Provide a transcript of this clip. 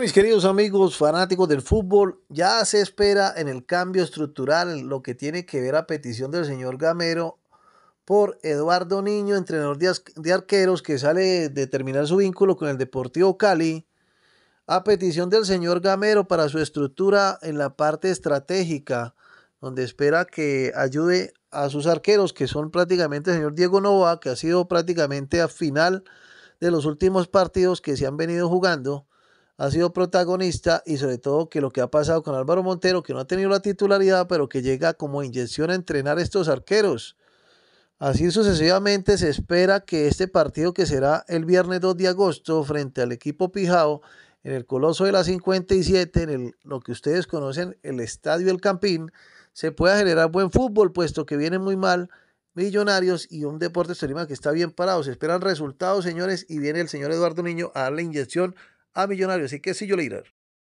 Mis queridos amigos fanáticos del fútbol, ya se espera en el cambio estructural lo que tiene que ver a petición del señor Gamero por Eduardo Niño, entrenador de arqueros que sale de terminar su vínculo con el Deportivo Cali, a petición del señor Gamero para su estructura en la parte estratégica, donde espera que ayude a sus arqueros, que son prácticamente el señor Diego Nova, que ha sido prácticamente a final de los últimos partidos que se han venido jugando ha sido protagonista y sobre todo que lo que ha pasado con Álvaro Montero, que no ha tenido la titularidad, pero que llega como inyección a entrenar a estos arqueros. Así sucesivamente se espera que este partido que será el viernes 2 de agosto frente al equipo Pijao en el Coloso de la 57, en lo que ustedes conocen, el Estadio El Campín, se pueda generar buen fútbol, puesto que viene muy mal Millonarios y un deporte Tolima que está bien parado. Se esperan resultados, señores, y viene el señor Eduardo Niño a la inyección a Millonarios. Así que sí, yo le